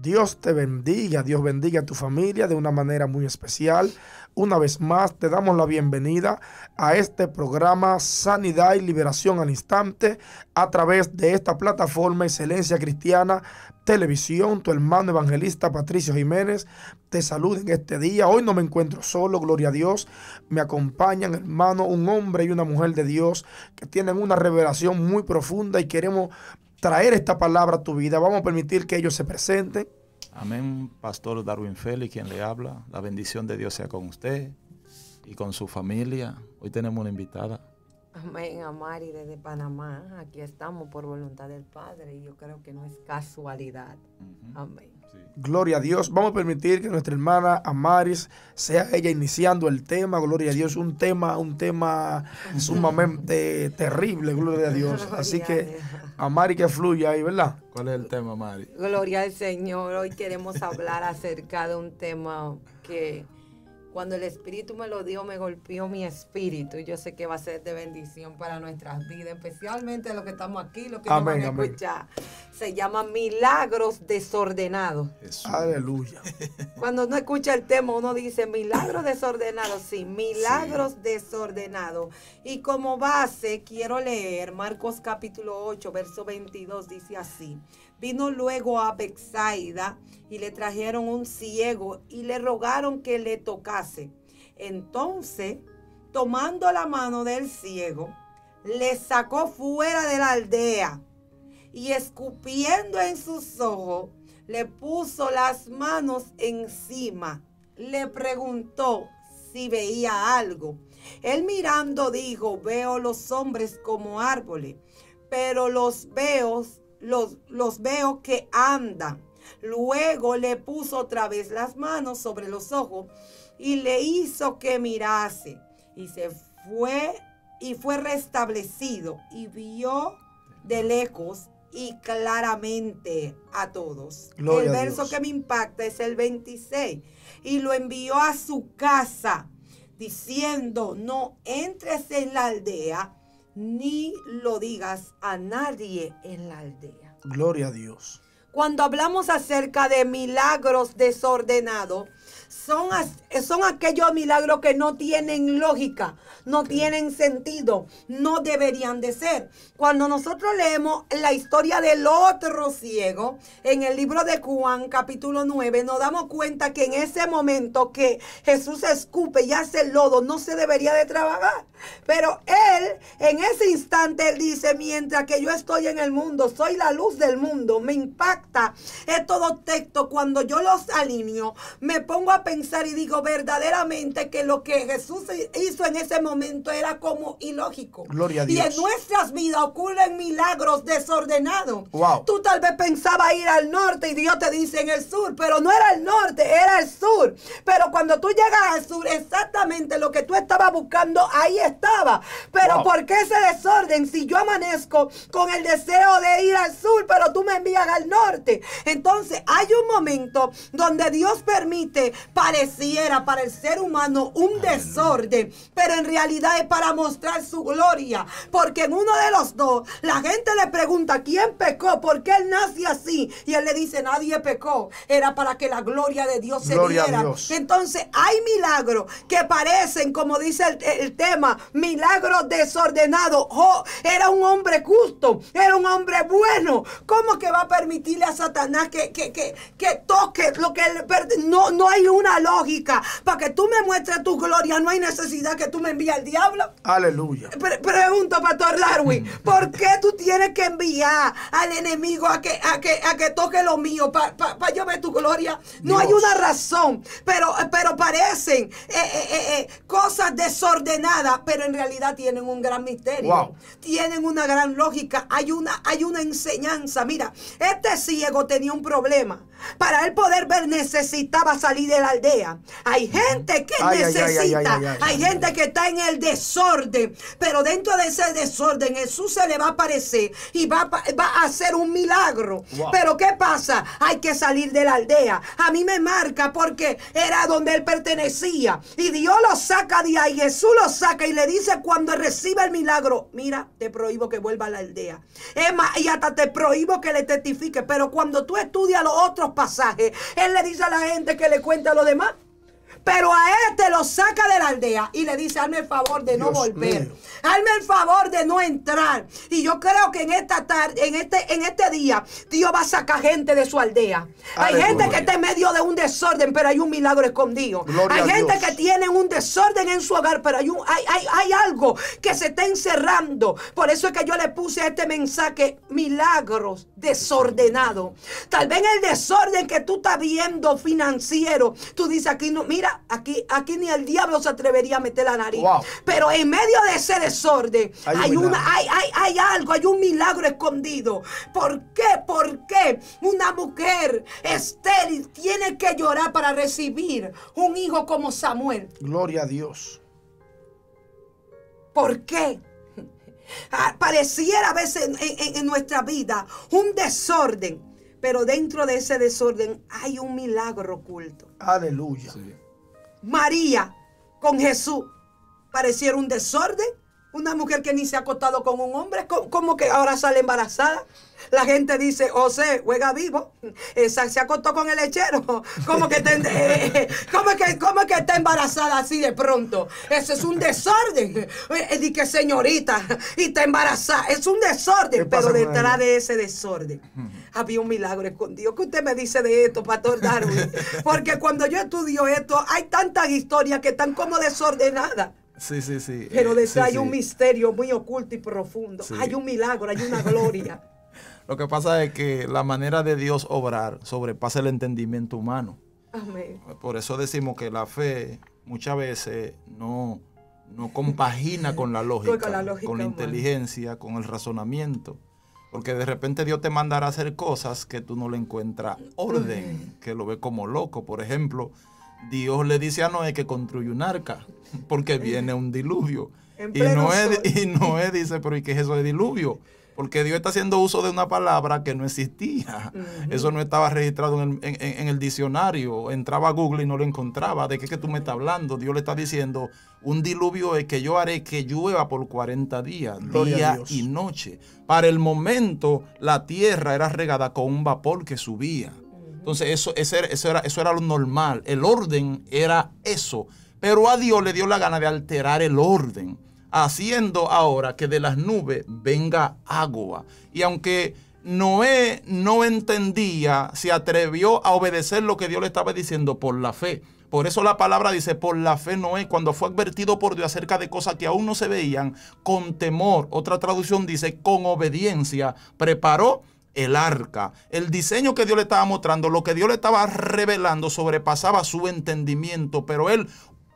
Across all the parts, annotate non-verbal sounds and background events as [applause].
Dios te bendiga, Dios bendiga a tu familia de una manera muy especial. Una vez más, te damos la bienvenida a este programa Sanidad y Liberación al Instante a través de esta plataforma Excelencia Cristiana Televisión. Tu hermano evangelista Patricio Jiménez te saluda en este día. Hoy no me encuentro solo, gloria a Dios. Me acompañan, hermano, un hombre y una mujer de Dios que tienen una revelación muy profunda y queremos traer esta palabra a tu vida. Vamos a permitir que ellos se presenten. Amén, Pastor Darwin Félix, quien le habla. La bendición de Dios sea con usted y con su familia. Hoy tenemos una invitada. Amén, Amari, desde Panamá. Aquí estamos por voluntad del Padre y yo creo que no es casualidad. Amén. Gloria a Dios. Vamos a permitir que nuestra hermana Amaris sea ella iniciando el tema. Gloria a Dios. Un tema, un tema sumamente [laughs] terrible. Gloria a Dios. Así que Amaris que fluya ahí, ¿verdad? ¿Cuál es el tema, Amaris? Gloria al Señor. Hoy queremos hablar acerca de un tema que cuando el Espíritu me lo dio, me golpeó mi espíritu. y Yo sé que va a ser de bendición para nuestras vidas, especialmente los que estamos aquí, los que nos van escuchar. Se llama Milagros Desordenados. Aleluya. [laughs] Cuando uno escucha el tema, uno dice Milagros Desordenados. Sí, Milagros Desordenados. Y como base, quiero leer Marcos capítulo 8, verso 22, dice así. Vino luego a Bexaida y le trajeron un ciego y le rogaron que le tocase. Entonces, tomando la mano del ciego, le sacó fuera de la aldea y escupiendo en sus ojos, le puso las manos encima. Le preguntó si veía algo. Él mirando dijo, veo los hombres como árboles, pero los veo los, veo que andan. Luego le puso otra vez las manos sobre los ojos y le hizo que mirase. Y se fue y fue restablecido y vio de lejos y claramente a todos. el verso que me impacta es el 26. Y lo envió a su casa diciendo, no entres en la aldea ni lo digas a nadie en la aldea. Gloria a Dios. Cuando hablamos acerca de milagros desordenados, son, son aquellos milagros que no tienen lógica, no tienen sentido, no deberían de ser. Cuando nosotros leemos la historia del otro ciego en el libro de Juan capítulo 9, nos damos cuenta que en ese momento que Jesús escupe y hace lodo, no se debería de trabajar. Pero él, en ese instante, él dice, mientras que yo estoy en el mundo, soy la luz del mundo, me impacta es todo texto cuando yo los alineo, me pongo a pensar y digo verdaderamente que lo que Jesús hizo en ese momento era como ilógico. Gloria a Dios. Y en nuestras vidas ocurren milagros desordenados. Wow. Tú tal vez pensabas ir al norte y Dios te dice en el sur, pero no era el norte, era el sur. Pero cuando tú llegas al sur, exactamente lo que tú estabas buscando, ahí estaba. Pero ¿por qué ese desorden? Si yo amanezco con el deseo de ir al sur, pero tú me envías al norte. Entonces hay un momento donde Dios permite pareciera para el ser humano un desorden, pero en realidad es para mostrar su gloria. Porque en uno de los dos, la gente le pregunta, ¿quién pecó? ¿Por qué él nace así? Y él le dice, nadie pecó. Era para que la gloria de Dios se diera. Entonces hay milagros que parecen, como dice el, tema, milagros desordenados. Oh, era un hombre justo, era un hombre bueno. ¿Cómo que va a permitirle a Satanás que, que, que toque lo que él... No, no hay una lógica. Para que tú me muestres tu gloria, no hay necesidad que tú me envíes al diablo. Aleluya. pregunto, Pastor Darwin, [laughs] ¿por qué tú tienes que enviar al enemigo a que, que, toque lo mío para pa, yo ver tu gloria? No hay una razón, pero, pero parecen eh, eh, eh, cosas desordenadas, pero en realidad tienen un gran misterio. Tienen una gran lógica. Hay una, hay una enseñanza. Mira, este ciego tenía un problema. Para él poder ver necesitaba salir de la aldea. Hay gente que necesita, hay gente que está en el desorden, pero dentro de ese desorden Jesús se le va a aparecer y va, a hacer un milagro. Pero ¿qué pasa? Hay que salir de la aldea. A mí me marca porque era donde él pertenecía. Y Dios lo saca de ahí, Jesús lo saca y le dice cuando reciba el milagro, mira, te prohíbo que vuelva a la aldea. Es y hasta te prohíbo que le testifique. Pero cuando tú estudias los otros pasajes, él le dice a la gente que le cuenta lo demás pero a este lo saca de la aldea y le dice, hazme el favor de no volver. Hazme el favor de no entrar. Y yo creo que en esta tarde, en este, en este día, Dios va a sacar gente de su aldea. Hay gente que está en medio de un desorden, pero hay un milagro escondido. hay gente que tiene un desorden en su hogar, pero hay, hay, algo que se está encerrando. Por eso es que yo le puse a este mensaje, milagros Desordenado Tal vez el desorden que tú estás viendo financiero, tú dices aquí, no, mira, aquí, aquí ni el diablo se atrevería a meter la nariz. Pero en medio de ese desorden hay, una, hay, algo, hay un milagro escondido. ¿Por qué? ¿Por qué una mujer estéril tiene que llorar para recibir un hijo como Samuel? Gloria a Dios. ¿Por qué? Ah, pareciera a veces en, nuestra vida un desorden, pero dentro de ese desorden hay un milagro oculto. Aleluya. María con Jesús pareciera un desorden. Una mujer que ni se ha acostado con un hombre, Como que ahora sale embarazada? La gente dice, José, juega vivo, se acostó con el lechero. ¿Cómo que, eh, eh, que, que está embarazada así de pronto? Eso es un desorden. Eh, dice, señorita, y está embarazada. Es un desorden, pero detrás de ese desorden había un milagro escondido. ¿Qué usted me dice de esto, Pastor Darwin? [laughs] Porque cuando yo estudio esto, hay tantas historias que están como desordenadas. Sí, sí, sí. Pero detrás hay un misterio muy oculto y profundo. Hay un milagro, hay una gloria. [laughs] Lo que pasa es que la manera de Dios obrar sobrepasa el entendimiento humano. Amén. Por eso decimos que la fe muchas veces no, no compagina con la lógica, con la, inteligencia, con el razonamiento. Porque de repente Dios te mandará a hacer cosas que tú no le encuentras orden, que lo ve como loco. Por ejemplo, Dios le dice a Noé que construye un arca, porque viene un diluvio. Y Noé, y Noé dice, pero ¿y qué es eso de diluvio? porque Dios está haciendo uso de una palabra que no existía. Eso no estaba registrado en el, diccionario. Entraba a Google y no lo encontraba. ¿De qué que tú me estás hablando? Dios le está diciendo, un diluvio es que yo haré que llueva por 40 días, día y noche. Para el momento, la tierra era regada con un vapor que subía. Entonces, eso, eso, era, eso era lo normal. El orden era eso. Pero a Dios le dio la gana de alterar el orden haciendo ahora que de las nubes venga agua. Y aunque Noé no entendía, se atrevió a obedecer lo que Dios le estaba diciendo por la fe. Por eso la palabra dice, por la fe Noé, cuando fue advertido por Dios acerca de cosas que aún no se veían, con temor, otra traducción dice, con obediencia, preparó el arca. El diseño que Dios le estaba mostrando, lo que Dios le estaba revelando, sobrepasaba su entendimiento, pero él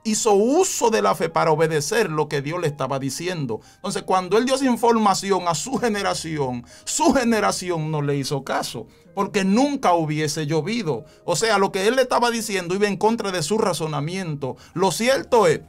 hizo uso de la fe para obedecer lo que Dios le estaba diciendo. Entonces, cuando él dio esa información a su generación, su generación no le hizo caso, porque nunca hubiese llovido. O sea, lo que él le estaba diciendo iba en contra de su razonamiento. Lo cierto es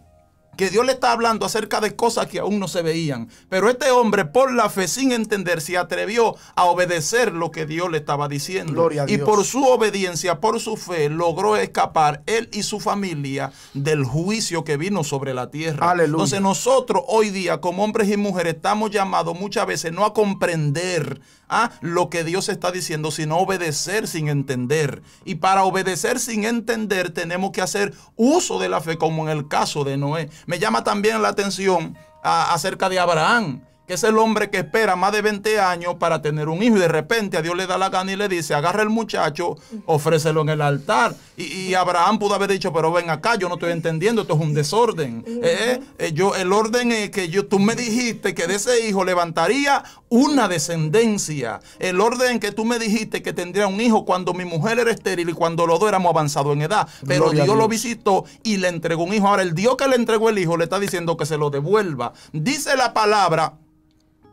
que Dios le está hablando acerca de cosas que aún no se veían. Pero este hombre, por la fe, sin entender, se atrevió a obedecer lo que Dios le estaba diciendo. Y por su obediencia, por su fe, logró escapar él y su familia del juicio que vino sobre la tierra. Entonces nosotros hoy día, como hombres y mujeres, estamos llamados muchas veces no a comprender A ¿ah? lo que Dios está diciendo, sino a obedecer sin entender. Y para obedecer sin entender, tenemos que hacer uso de la fe, como en el caso de Noé. Me llama también la atención acerca de Abraham, que es el hombre que espera más de 20 años para tener un hijo y de repente a Dios le da la gana y le dice, agarra el muchacho, ofrécelo en el altar. Y, Abraham pudo haber dicho, pero ven acá, yo no estoy entendiendo, esto es un desorden. Eh, eh, yo, el orden es que yo, tú me dijiste que de ese hijo levantaría una descendencia. El orden que tú me dijiste que tendría un hijo cuando mi mujer era estéril y cuando los dos éramos avanzados en edad. Pero Dios, Dios, lo visitó y le entregó un hijo. Ahora, el Dios que le entregó el hijo le está diciendo que se lo devuelva. Dice la palabra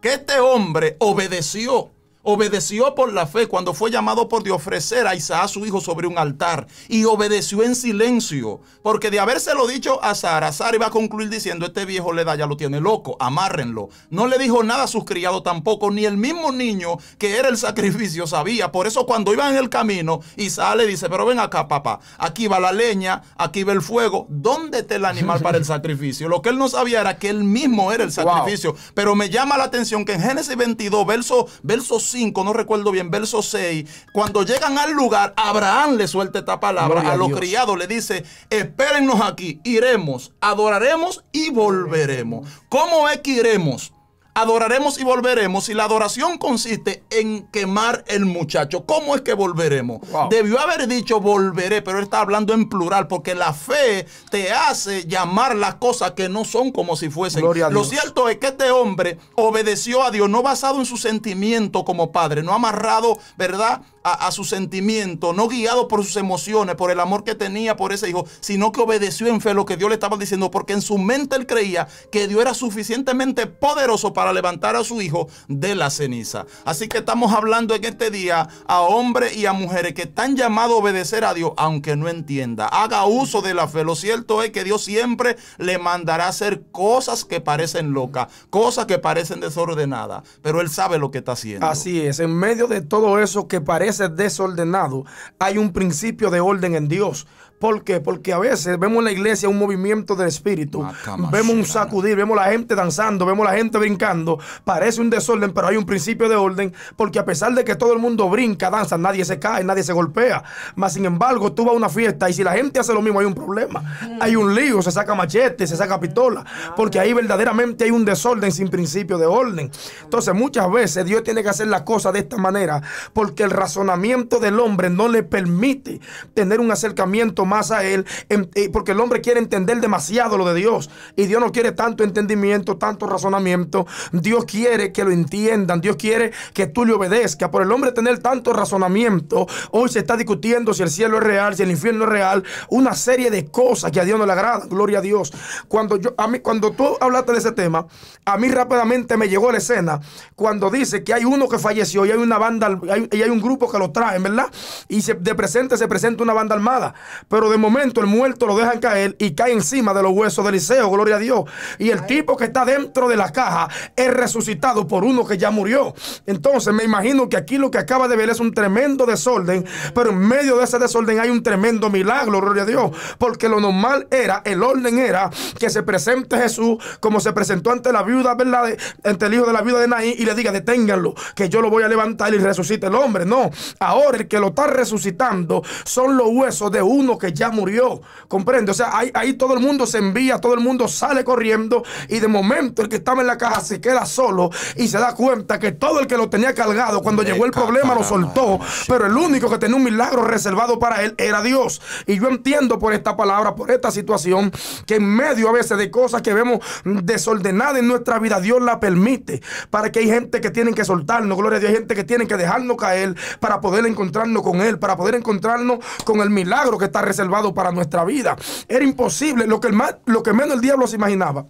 que este hombre obedeció. Obedeció por la fe cuando fue llamado por Dios ofrecer a Isaac su hijo sobre un altar y obedeció en silencio, porque de habérselo dicho a Sara, Sara iba a concluir diciendo, este viejo le da, ya lo tiene loco, amárrenlo. No le dijo nada a sus criados tampoco, ni el mismo niño que era el sacrificio sabía. Por eso cuando iba en el camino, Isaac le dice, pero ven acá papá, aquí va la leña, aquí va el fuego, ¿dónde está el animal para el [laughs] sacrificio? Lo que él no sabía era que él mismo era el sacrificio. Pero me llama la atención que en Génesis 22, verso, verso 5, no recuerdo bien, verso 6, cuando llegan al lugar, Abraham le suelta esta palabra a los criados, le dice, espérennos aquí, iremos, adoraremos y volveremos. ¿Cómo es que iremos? adoraremos y volveremos. Si la adoración consiste en quemar el muchacho. ¿Cómo es que volveremos? Debió haber dicho volveré, pero él está hablando en plural, porque la fe te hace llamar las cosas que no son como si fuesen. Lo cierto es que este hombre obedeció a Dios, no basado en su sentimiento como padre, no amarrado, ¿verdad? A, a, su sentimiento, no guiado por sus emociones, por el amor que tenía por ese hijo, sino que obedeció en fe lo que Dios le estaba diciendo, porque en su mente él creía que Dios era suficientemente poderoso para para levantar a su hijo de la ceniza. Así que estamos hablando en este día a hombres y a mujeres que están llamados a obedecer a Dios, aunque no entienda. Haga uso de la fe. Lo cierto es que Dios siempre le mandará hacer cosas que parecen locas, cosas que parecen desordenadas, pero Él sabe lo que está haciendo. Así es, en medio de todo eso que parece desordenado, hay un principio de orden en Dios. ¿Por qué? Porque a veces vemos en la iglesia un movimiento del espíritu, ah, vemos un sacudir, vemos la gente danzando, vemos la gente brincando. Parece un desorden, pero hay un principio de orden, porque a pesar de que todo el mundo brinca, danza, nadie se cae, nadie se golpea. Mas sin embargo, tú vas a una fiesta y si la gente hace lo mismo, hay un problema. Mm. Hay un lío, se saca machete, se saca pistola, porque ahí verdaderamente hay un desorden sin principio de orden. Entonces, muchas veces Dios tiene que hacer las cosas de esta manera, porque el razonamiento del hombre no le permite tener un acercamiento más a Él, em, eh, porque el hombre quiere entender demasiado lo de Dios. Y Dios no quiere tanto entendimiento, tanto razonamiento. Dios quiere que lo entiendan. Dios quiere que tú le obedezcas. Por el hombre tener tanto razonamiento, hoy se está discutiendo si el cielo es real, si el infierno es real. Una serie de cosas que a Dios no le agrada, Gloria a Dios. Cuando, yo, a mí, cuando tú hablaste de ese tema, a mí rápidamente me llegó la escena cuando dice que hay uno que falleció y hay una banda, y hay un grupo que lo traen, ¿verdad? Y se, de presente se presenta una banda armada. Pero pero de momento el muerto lo dejan caer y cae encima de los huesos de Eliseo, gloria a Dios. Y el tipo que está dentro de la caja es resucitado por uno que ya murió. Entonces me imagino que aquí lo que acaba de ver es un tremendo desorden, pero en medio de ese desorden hay un tremendo milagro, gloria a Dios. Porque lo normal era, el orden era que se presente Jesús como se presentó ante la viuda, ¿verdad? Ante el hijo de la viuda de Naí y le diga, deténganlo, que yo lo voy a levantar y resucite el hombre. No, ahora el que lo está resucitando son los huesos de uno que ya murió. ¿Comprende? O sea, ahí, todo el mundo se envía, todo el mundo sale corriendo y de momento el que estaba en la caja se queda solo y se da cuenta que todo el que lo tenía cargado cuando llegó el problema lo soltó, pero el único que tenía un milagro reservado para él era Dios. Y yo entiendo por esta palabra, por esta situación, que en medio a veces de cosas que vemos desordenadas en nuestra vida, Dios la permite para que hay gente que tienen que soltarnos, gloria a Dios, hay gente que tiene que dejarnos caer para poder encontrarnos con Él, para poder encontrarnos con el milagro que está reservado Salvado para nuestra vida. Era imposible. Lo que, el lo que menos el diablo se imaginaba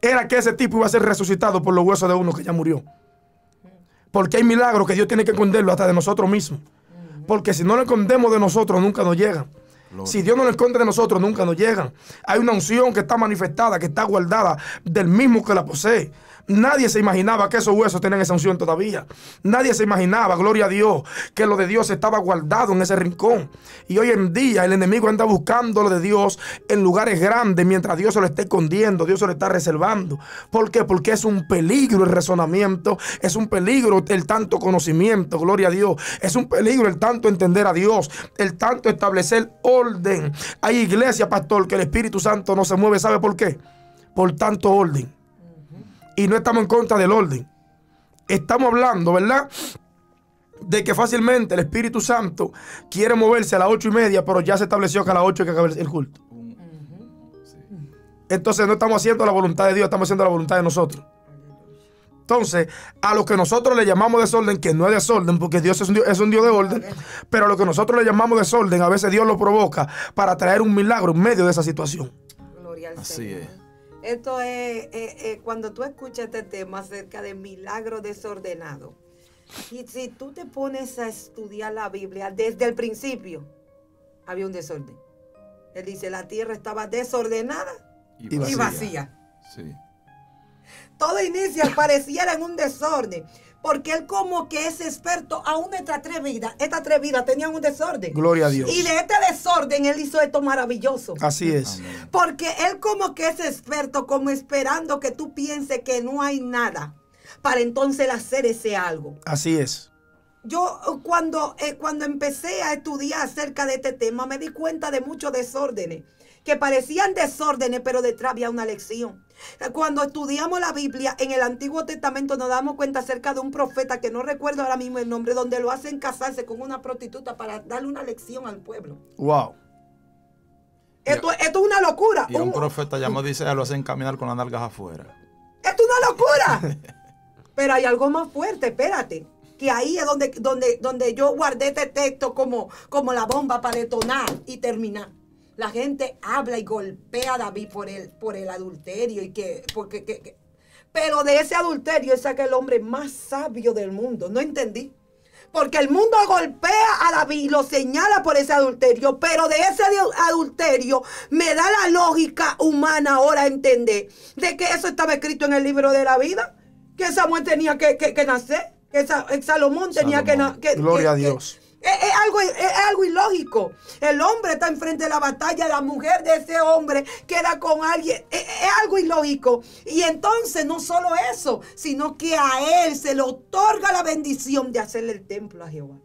era que ese tipo iba a ser resucitado por los huesos de uno que ya murió. Porque hay milagros que Dios tiene que esconderlo hasta de nosotros mismos. Porque si no lo escondemos de nosotros, nunca nos llegan. Si Dios no lo esconde de nosotros, nunca nos llegan. Hay una unción que está manifestada, que está guardada del mismo que la posee. Nadie se imaginaba que esos huesos tenían esa unción todavía. Nadie se imaginaba, gloria a Dios, que lo de Dios estaba guardado en ese rincón. Y hoy en día el enemigo anda buscando lo de Dios en lugares grandes mientras Dios se lo está escondiendo, Dios se lo está reservando. ¿Por qué? Porque es un peligro el razonamiento, es un peligro el tanto conocimiento, gloria a Dios. Es un peligro el tanto entender a Dios, el tanto establecer orden. Hay iglesia, pastor, que el Espíritu Santo no se mueve. ¿Sabe por qué? Por tanto orden y no estamos en contra del orden. Estamos hablando, ¿verdad? de que fácilmente el Espíritu Santo quiere moverse a las ocho y media, pero ya se estableció que a las ocho hay que acabar el culto. Entonces no estamos haciendo la voluntad de Dios, estamos haciendo la voluntad de nosotros. Entonces, a lo que nosotros le llamamos desorden, que no es desorden, porque Dios es un Dios, de orden, pero a lo que nosotros le llamamos desorden, a veces Dios lo provoca para traer un milagro en medio de esa situación. Así es. Esto es, eh, eh, cuando tú escuchas este tema acerca de milagro desordenado. Y si tú te pones a estudiar la Biblia desde el principio, había un desorden. Él dice, la tierra estaba desordenada y, vacía. Sí. Todo inicia, pareciera en un desorden porque él como que es experto, aún esta atrevida, esta atrevida tenía un desorden. Gloria a Dios. Y de este desorden él hizo esto maravilloso. Así es. Porque él como que es experto, como esperando que tú pienses que no hay nada, para entonces hacer ese algo. Así es yo cuando, eh, cuando empecé a estudiar acerca de este tema, me di cuenta de muchos desórdenes, que parecían desórdenes, pero detrás había una lección. Cuando estudiamos la Biblia en el Antiguo Testamento nos damos cuenta acerca de un profeta que no recuerdo ahora mismo el nombre, donde lo hacen casarse con una prostituta para darle una lección al pueblo. Wow. Esto, es una locura. Y un, profeta ya llamado dice, lo hacen caminar con las nalgas afuera. Esto es una locura. [laughs] Pero hay algo más fuerte, espérate que ahí es donde, donde, donde yo guardé este texto como, como la bomba para detonar y terminar. La gente habla y golpea a David por el, por el adulterio y que, porque, que, pero de ese adulterio es aquel hombre más sabio del mundo. No entendí. Porque el mundo golpea a David y lo señala por ese adulterio. Pero de ese adulterio me da la lógica humana ahora entender de que eso estaba escrito en el libro de la vida. Que Samuel tenía que, que nacer que, eh, Salomón tenía que... Gloria a Dios. Es, eh, eh, algo, es, algo ilógico. El hombre está enfrente de la batalla, la mujer de ese hombre queda con alguien. Es, es, algo ilógico. Y entonces no solo eso, sino que a él se le otorga la bendición de hacerle el templo a Jehová.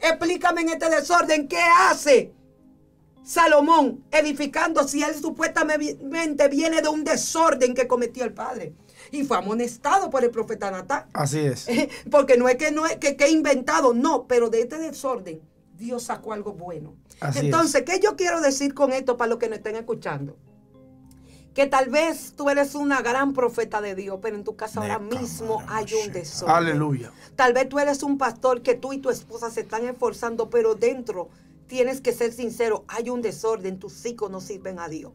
Explícame en este desorden qué hace Salomón edificando si él supuestamente viene de un desorden que cometió el padre y fue amonestado por el profeta Natán. Así es. [laughs] Porque no es que no es que, he inventado, no, pero de este desorden Dios sacó algo bueno. Entonces, ¿qué yo quiero decir con esto para los que nos estén escuchando? que tal vez tú eres una gran profeta de Dios, pero en tu casa ahora mismo hay un desorden. Aleluya. Tal vez tú eres un pastor que tú y tu esposa se están esforzando, pero dentro tienes que ser sincero, hay un desorden, tus hijos no sirven a Dios.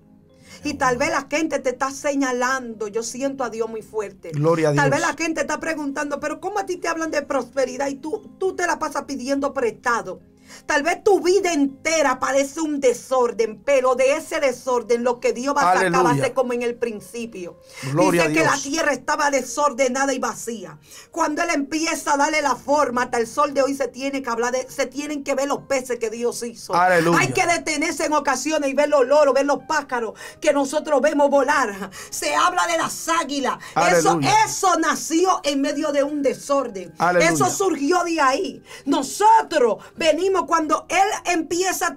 Y tal vez la gente te está señalando, yo siento a Dios muy fuerte. Gloria Tal vez la gente está preguntando, pero ¿cómo a ti te hablan de prosperidad y tú, tú te la pasas pidiendo prestado? Tal vez tu vida entera parece un desorden, pero de ese desorden lo que Dios va a sacar va como en el principio. Dice que la tierra estaba desordenada y vacía. Cuando Él empieza a darle la forma, hasta el sol de hoy se tiene que hablar, de, se tienen que ver los peces que Dios hizo. Hay que detenerse en ocasiones y ver los loros, ver los pájaros que nosotros vemos volar. Se habla de las águilas. Eso, eso nació en medio de un desorden. Eso surgió de ahí. Nosotros venimos cuando Él empieza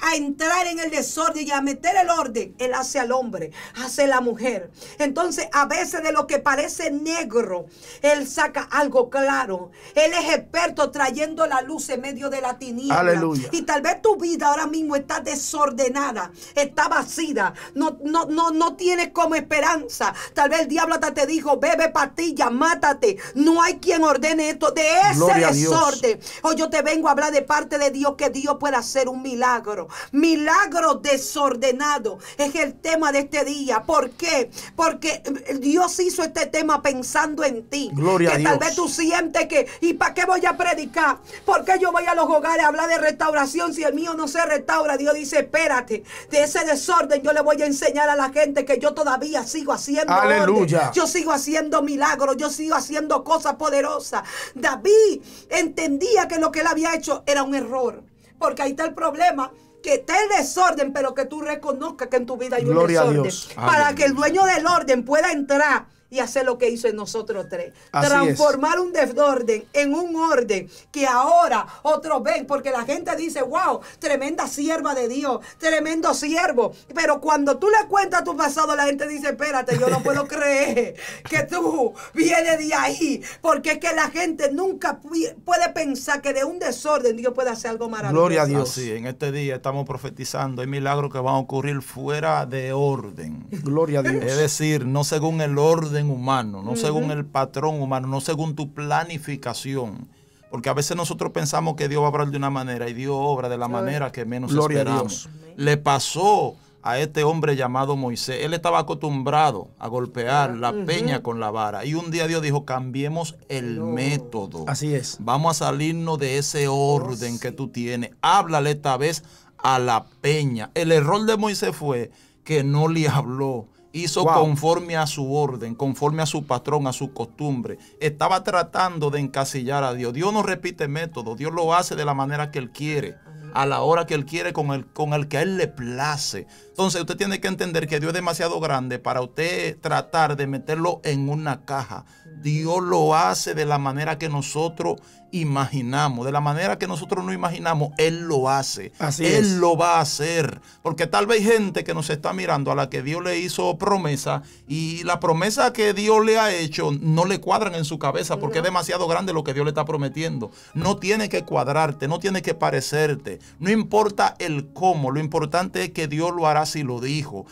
a, entrar en el desorden y a meter el orden, Él hace al hombre, hace la mujer. Entonces a veces de lo que parece negro, Él saca algo claro. Él es experto trayendo la luz en medio de la tiniebla. Y tal vez tu vida ahora mismo está desordenada, está vacía, no, no, no, no tienes como esperanza. Tal vez el diablo hasta te dijo, bebe pastilla, mátate. No hay quien ordene esto de ese desorden. Hoy yo te vengo a hablar de paz de Dios que Dios pueda hacer un milagro. Milagro desordenado es el tema de este día. ¿Por qué? Porque eh, Dios hizo este tema pensando en ti. Gloria a Dios. Tal vez tú sientes que, ¿y para qué voy a predicar? ¿Por qué yo voy a los hogares a hablar de restauración si el mío no se restaura? Dios dice, espérate, de ese desorden yo le voy a enseñar a la gente que yo todavía sigo haciendo. Aleluya. Yo sigo haciendo milagros, yo sigo haciendo cosas poderosas. David entendía que lo que él había hecho era un error. Porque ahí está el problema que está el desorden, pero que tú reconozcas que en tu vida hay un desorden. Para que el dueño del orden pueda entrar y hacer lo que hizo en nosotros tres. Transformar un desorden en un orden que ahora otros ven, porque la gente dice, wow, tremenda sierva de Dios, tremendo siervo. Pero cuando tú le cuentas tu pasado, la gente dice, espérate, yo no puedo [laughs] creer que tú vienes de ahí, porque es que la gente nunca puede pensar que de un desorden Dios puede hacer algo maravilloso. Gloria a Dios. sí en este día estamos profetizando, hay milagros que van a ocurrir fuera de orden. Gloria a Dios. Es decir, no según el orden humano, no según el patrón humano, no según tu planificación. Porque a veces nosotros pensamos que Dios va a hablar de una manera y Dios obra de la manera que menos esperamos. Le pasó a este hombre llamado Moisés. Él estaba acostumbrado a golpear la peña con la vara. Y un día Dios dijo, cambiemos el método. Así es. Vamos a salirnos de ese oh, orden que tú tienes. Háblale esta vez a la peña. El error de Moisés fue que no le habló hizo conforme a su orden, conforme a su patrón, a su costumbre. Estaba tratando de encasillar a Dios. Dios no repite método, Dios lo hace de la manera que Él quiere, a la hora que Él quiere, con el, con el que a Él le place. Entonces usted tiene que entender que Dios es demasiado grande para usted tratar de meterlo en una caja. Dios lo hace de la manera que nosotros imaginamos, de la manera que nosotros no imaginamos, Él lo hace. él lo va a hacer. Porque tal vez hay gente que nos está mirando a la que Dios le hizo promesa y la promesa que Dios le ha hecho no le cuadran en su cabeza porque es demasiado grande lo que Dios le está prometiendo. No tiene que cuadrarte, no tiene que parecerte. No importa el cómo, lo importante es que Dios lo hará si lo dijo.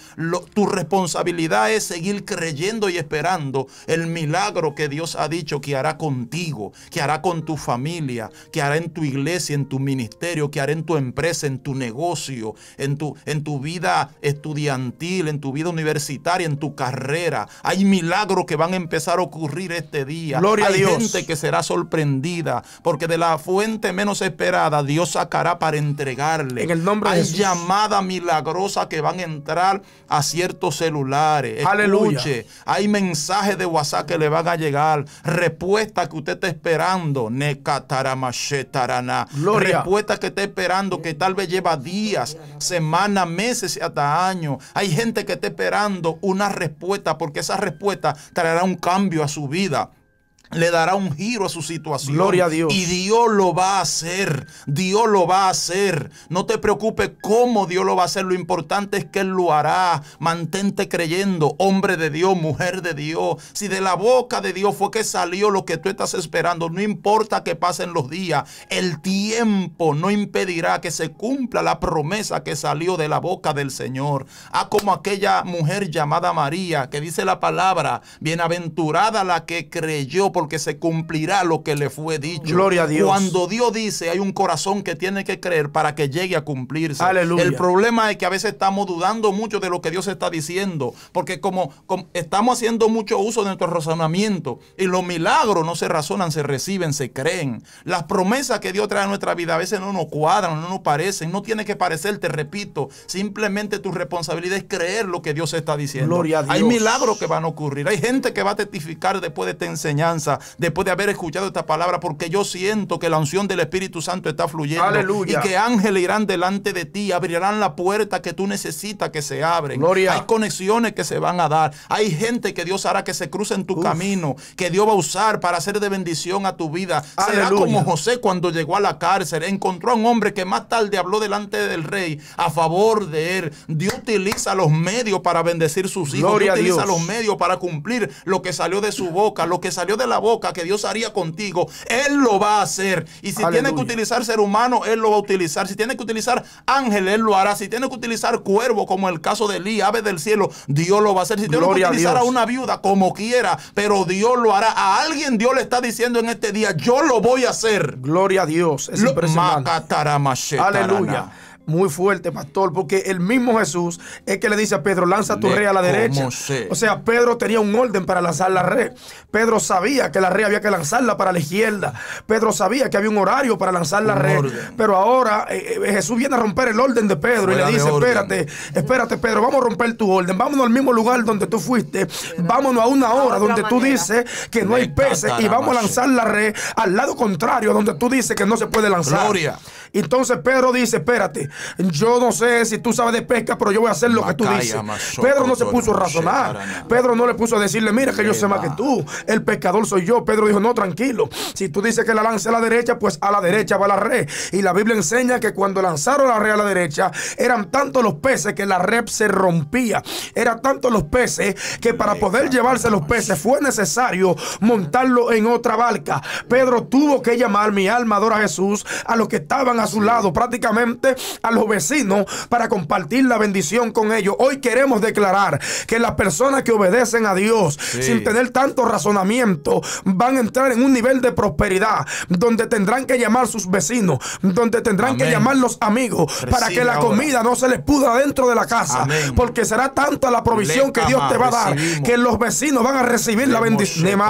tu responsabilidad es seguir creyendo y esperando el milagro que Dios ha dicho que hará contigo, que hará con tu familia familia, que hará en tu iglesia, en tu ministerio, que hará en tu empresa, en tu negocio, en tu, en tu vida estudiantil, en tu vida universitaria, en tu carrera. Hay milagros que van a empezar a ocurrir este día. Gloria Hay gente que será sorprendida, porque de la fuente menos esperada Dios sacará para entregarle. Hay llamadas milagrosas llamada milagrosa que van a entrar a ciertos celulares. Aleluya. hay mensajes de WhatsApp que le van a llegar, respuesta que usted está esperando. Respuesta que está esperando, que tal vez lleva días, semanas, meses y hasta años. Hay gente que está esperando una respuesta porque esa respuesta traerá un cambio a su vida le dará un giro a su situación. Gloria a Dios. Y Dios lo va a hacer. Dios lo va a hacer. No te preocupes cómo Dios lo va a hacer. Lo importante es que Él lo hará. Mantente creyendo, hombre de Dios, mujer de Dios. Si de la boca de Dios fue que salió lo que tú estás esperando, no importa que pasen los días, el tiempo no impedirá que se cumpla la promesa que salió de la boca del Señor. Ah, como aquella mujer llamada María que dice la palabra, bienaventurada la que creyó porque se cumplirá lo que le fue dicho. Gloria a Dios. Cuando Dios dice, hay un corazón que tiene que creer para que llegue a cumplirse. Aleluya. El problema es que a veces estamos dudando mucho de lo que Dios está diciendo, porque como, estamos haciendo mucho uso de nuestro razonamiento y los milagros no se razonan, se reciben, se creen. Las promesas que Dios trae a nuestra vida a veces no nos cuadran, no nos parecen, no tiene que parecer, te repito, simplemente tu responsabilidad es creer lo que Dios está diciendo. Hay milagros que van a ocurrir, hay gente que va a testificar después de esta enseñanza después de haber escuchado esta palabra, porque yo siento que la unción del Espíritu Santo está fluyendo. Y que ángeles irán delante de ti, abrirán la puerta que tú necesitas que se abren. Hay conexiones que se van a dar. Hay gente que Dios hará que se cruce en tu camino, que Dios va a usar para hacer de bendición a tu vida. Será como José cuando llegó a la cárcel, encontró a un hombre que más tarde habló delante del rey a favor de él. Dios utiliza los medios para bendecir sus hijos. Dios utiliza los medios para cumplir lo que salió de su boca, lo que salió de la boca que Dios haría contigo, Él lo va a hacer. Y si tiene que utilizar ser humano, Él lo va a utilizar. Si tiene que utilizar ángel, Él lo hará. Si tiene que utilizar cuervo, como el caso de Elías, ave del cielo, Dios lo va a hacer. Si tiene que utilizar a, una viuda, como quiera, pero Dios lo hará. A alguien Dios le está diciendo en este día, yo lo voy a hacer. Gloria a Dios. Es Aleluya. Muy fuerte, pastor, porque el mismo Jesús es que le dice a Pedro, lanza tu red a la derecha. O sea, Pedro tenía un orden para lanzar la red. Pedro sabía que la red había que lanzarla para la izquierda. Pedro sabía que había un horario para lanzar la red. Pero ahora eh, eh, Jesús viene a romper el orden de Pedro y le dice, espérate, espérate Pedro, vamos a romper tu orden. Vámonos al mismo lugar donde tú fuiste. Vámonos a una hora donde tú dices que no hay peces y vamos a lanzar la red al lado contrario donde tú dices que no se puede lanzar. Entonces Pedro dice, espérate, yo no sé si tú sabes de pesca, pero yo voy a hacer lo que tú dices. Pedro no se puso a razonar. Pedro no le puso a decirle, mira que yo sé más que tú. El pescador soy yo. Pedro dijo, no, tranquilo. Si tú dices que la lance a la derecha, pues a la derecha va la red. Y la Biblia enseña que cuando lanzaron la red a la derecha, eran tantos los peces que la red se rompía. Eran tantos los peces que para poder llevarse los peces fue necesario montarlo en otra barca. Pedro tuvo que llamar mi alma adora a Jesús a los que estaban a su lado, prácticamente a los vecinos para compartir la bendición con ellos. Hoy queremos declarar que las personas que obedecen a Dios sin tener tanto razonamiento van a entrar en un nivel de prosperidad donde tendrán que llamar sus vecinos, donde tendrán que llamar los amigos para que la comida no se les puda dentro de la casa, porque será tanta la provisión que Dios te va a dar que los vecinos van a recibir la bendición. Dios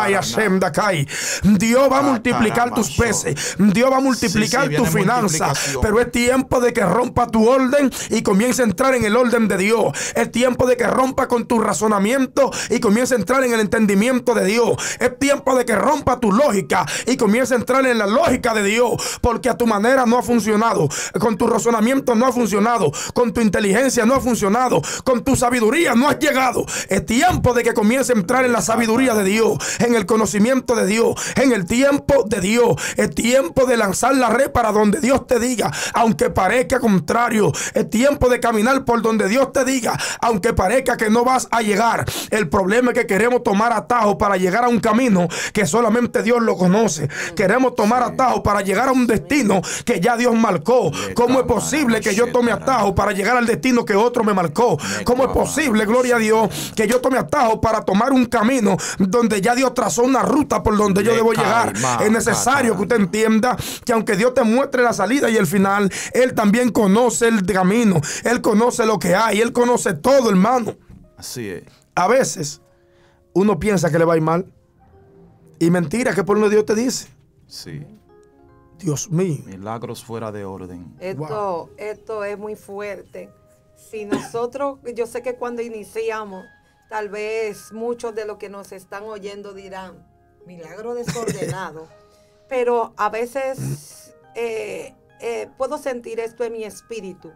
va a ah, multiplicar tus peces, Dios va a multiplicar tus finanzas, pero es tiempo de que rompa tu orden y comience a entrar en el orden de Dios. Es tiempo de que rompa con tu razonamiento y comience a entrar en el entendimiento de Dios. Es tiempo de que rompa tu lógica y comience a entrar en la lógica de Dios. Porque a tu manera no ha funcionado. Con tu razonamiento no ha funcionado. Con tu inteligencia no ha funcionado. Con tu sabiduría no has llegado. Es tiempo de que comience a entrar en la sabiduría de Dios. En el conocimiento de Dios. En el tiempo de Dios. Es tiempo de lanzar la red para donde Dios te diga. Aunque parezca como contrario. Es tiempo de caminar por donde Dios te diga, aunque parezca que no vas a llegar. El problema es que queremos tomar atajo para llegar a un camino que solamente Dios lo conoce. Queremos tomar atajo para llegar a un destino que ya Dios marcó. ¿Cómo es posible que yo tome atajo para llegar al destino que otro me marcó? ¿Cómo es posible, gloria a Dios, que yo tome atajo para tomar un camino donde ya Dios trazó una ruta por donde yo debo llegar? Es necesario que usted entienda que aunque Dios te muestre la salida y el final, Él también conoce el camino, Él conoce lo que hay, Él conoce todo, hermano. Así es. A veces uno piensa que le va a ir mal. Y mentira, que por lo Dios te dice. Sí. Dios mío. Milagros fuera de orden. Esto, esto es muy fuerte. Si nosotros, yo sé que cuando iniciamos, tal vez muchos de los que nos están oyendo dirán, milagro desordenado. [laughs] pero a veces eh, eh, puedo sentir esto en mi espíritu,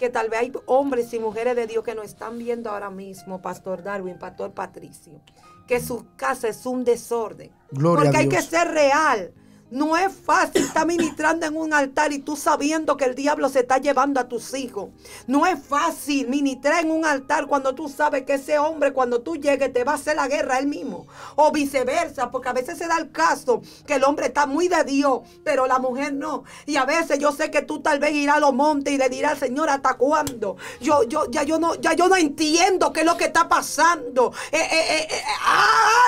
que tal vez hay hombres y mujeres de Dios que no están viendo ahora mismo, Pastor Darwin, Pastor Patricio, que su casa es un desorden. porque hay que ser real. No es fácil estar ministrando en un altar y tú sabiendo que el diablo se está llevando a tus hijos. No es fácil ministrar en un altar cuando tú sabes que ese hombre cuando tú llegues te va a hacer la guerra él mismo. O viceversa, porque a veces se da el caso que el hombre está muy de Dios, pero la mujer no. Y a veces yo sé que tú tal vez irás a los montes y le dirás, Señor, ¿hasta cuándo? Yo, yo, ya, yo no, ya yo no entiendo qué es lo que está pasando. Eh, eh, eh, eh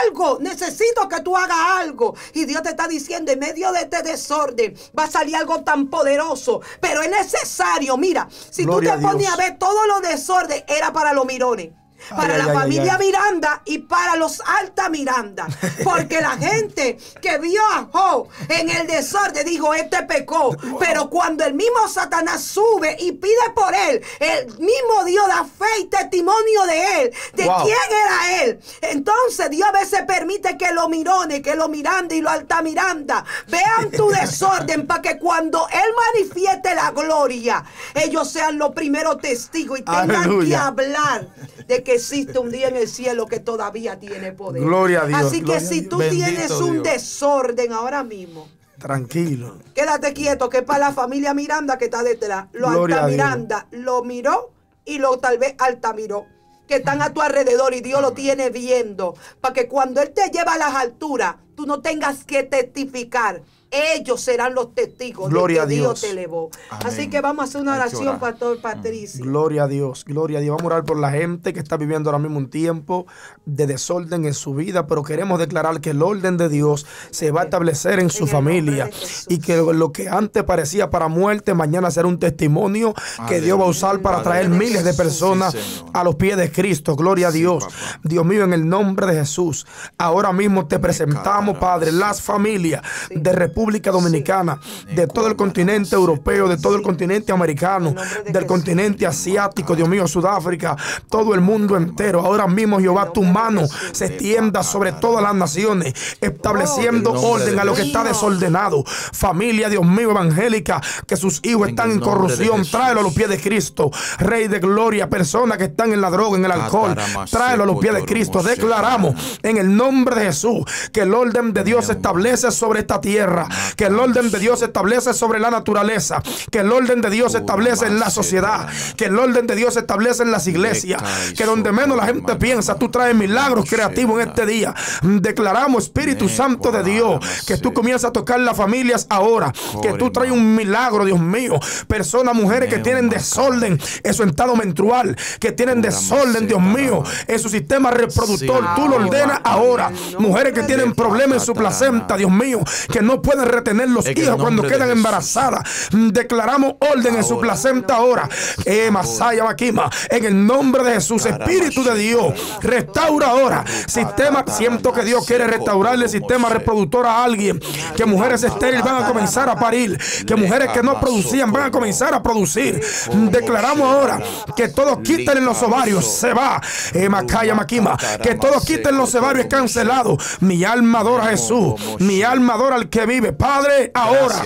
algo, necesito que tú hagas algo. Y Dios te está diciendo, en medio Dios de este desorden va a salir algo tan poderoso. Pero es necesario, mira, si tú te ponías a ver todo lo desorden, era para los mirones para la familia Miranda y para los Alta Miranda. Porque la gente que vio a Joe en el desorden dijo, este pecó. Pero cuando el mismo Satanás sube y pide por él, el mismo Dios da fe y testimonio de él, de quién era él. Entonces Dios a veces permite que lo mirone, que lo miranda y lo alta miranda vean tu [laughs] desorden para que cuando él manifieste la gloria, ellos sean los primeros testigos y tengan que hablar de que existe un día en el cielo que todavía tiene poder. Gloria a Dios. Así que si tú tienes un desorden ahora mismo. Tranquilo. Quédate quieto, que para la familia Miranda que está detrás. Lo Altamiranda lo miró y lo tal vez Altamiró que están a tu alrededor y Dios lo tiene viendo, para que cuando Él te lleva a las alturas, tú no tengas que testificar ellos serán los testigos gloria de que Dios. te elevó. Así que vamos a hacer una oración, Pastor mm. Patricio. Gloria a Dios, gloria a Dios. Vamos a orar por la gente que está viviendo ahora mismo un tiempo de desorden en su vida, pero queremos declarar que el orden de Dios se va a establecer en su familia y que lo que antes parecía para muerte, mañana será un testimonio que Dios va a usar para traer miles de personas a los pies de Cristo. Gloria a Dios. Dios mío, en el nombre de Jesús, ahora mismo te presentamos, Padre, las familias de República República Dominicana, de todo el continente europeo, de todo el continente americano, del continente asiático, Dios mío, Sudáfrica, todo el mundo entero. Ahora mismo, Jehová, tu mano se extienda sobre todas las naciones, estableciendo orden a lo que está desordenado. Familia, Dios mío, evangélica, que sus hijos están en corrupción, tráelo a los pies de Cristo. Rey de gloria, personas que están en la droga, en el alcohol, tráelo a los pies de Cristo. Declaramos en el nombre de Jesús que el orden de Dios se establece sobre esta tierra que el orden de Dios se establece sobre la naturaleza, que el orden de Dios se establece en la sociedad, que el orden de Dios se establece en las iglesias, que donde menos la gente piensa, tú traes milagros creativos en este día. Declaramos, Espíritu Santo de Dios, que tú comienzas a tocar las familias ahora, que tú traes un milagro, Dios mío. Personas, mujeres que tienen desorden en su estado menstrual, que tienen desorden, Dios mío, en su sistema reproductor, tú lo ordenas ahora. Mujeres que tienen problemas en su placenta, Dios mío, que no pueden retener los hijos cuando quedan embarazadas. Declaramos orden en su placenta ahora. Masaya Makima, en el nombre de Jesús, Espíritu de Dios, restaura ahora. Sistema, siento que Dios quiere restaurarle el sistema reproductor a alguien. Que mujeres estériles van a comenzar a parir. Que mujeres que no producían van a comenzar a producir. Declaramos ahora que todos quiten los ovarios. Se va. Eh, Makima. Que todos quiten los ovarios. Es cancelado. Mi alma adora a Jesús. Mi alma adora al que vive. Padre, ahora.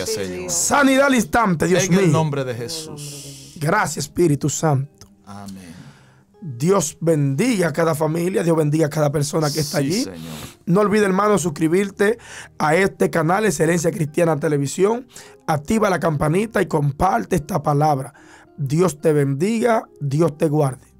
Sanidad al instante, Dios en mío. En el nombre de Jesús. Gracias, Espíritu Santo. Amén. Dios bendiga a cada familia, Dios bendiga a cada persona que está allí. No olvides, hermano, suscribirte a este canal Excelencia Cristiana Televisión. Activa la campanita y comparte esta palabra. Dios te bendiga, Dios te guarde.